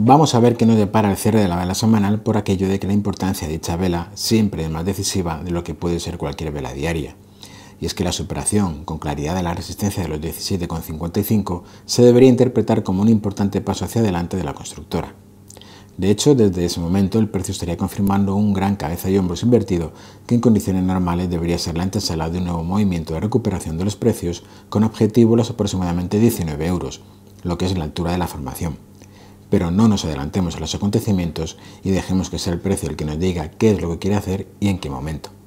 Vamos a ver que no depara el cierre de la vela semanal por aquello de que la importancia de dicha vela siempre es más decisiva de lo que puede ser cualquier vela diaria. Y es que la superación con claridad de la resistencia de los 17,55 se debería interpretar como un importante paso hacia adelante de la constructora. De hecho, desde ese momento el precio estaría confirmando un gran cabeza y hombros invertido que en condiciones normales debería ser la antesala de un nuevo movimiento de recuperación de los precios con objetivo los aproximadamente 19 euros, lo que es la altura de la formación pero no nos adelantemos a los acontecimientos y dejemos que sea el precio el que nos diga qué es lo que quiere hacer y en qué momento.